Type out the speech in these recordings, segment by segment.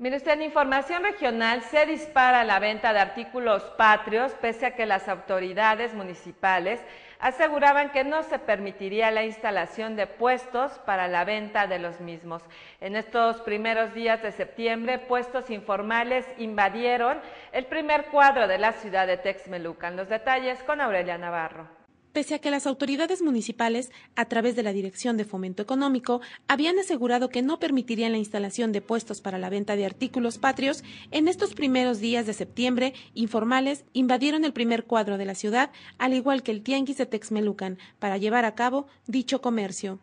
Mire de en información regional se dispara la venta de artículos patrios, pese a que las autoridades municipales aseguraban que no se permitiría la instalación de puestos para la venta de los mismos. En estos primeros días de septiembre, puestos informales invadieron el primer cuadro de la ciudad de Texmelucan. Los detalles con Aurelia Navarro pese a que las autoridades municipales, a través de la Dirección de Fomento Económico, habían asegurado que no permitirían la instalación de puestos para la venta de artículos patrios, en estos primeros días de septiembre, informales invadieron el primer cuadro de la ciudad, al igual que el tianguis de Texmelucan, para llevar a cabo dicho comercio.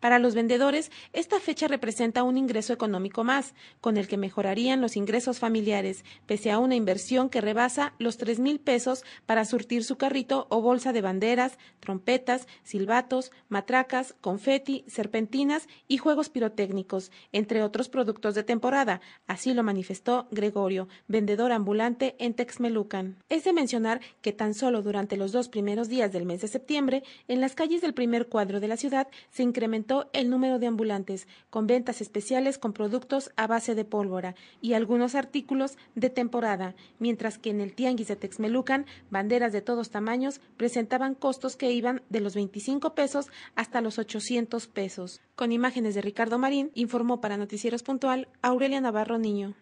Para los vendedores, esta fecha representa un ingreso económico más, con el que mejorarían los ingresos familiares, pese a una inversión que rebasa los tres mil pesos para surtir su carrito o bolsa de banderas, trompetas, silbatos, matracas, confeti, serpentinas y juegos pirotécnicos, entre otros productos de temporada. Así lo manifestó Gregorio, vendedor ambulante en Texmelucan. Es de mencionar que tan solo durante los dos primeros días del mes de septiembre, en las calles del primer cuadro de la ciudad se incrementó el número de ambulantes, con ventas especiales con productos a base de pólvora y algunos artículos de temporada, mientras que en el tianguis de Texmelucan, banderas de todos tamaños presentaban costos que iban de los 25 pesos hasta los 800 pesos. Con imágenes de Ricardo Marín, informó para Noticieros Puntual Aurelia Navarro Niño.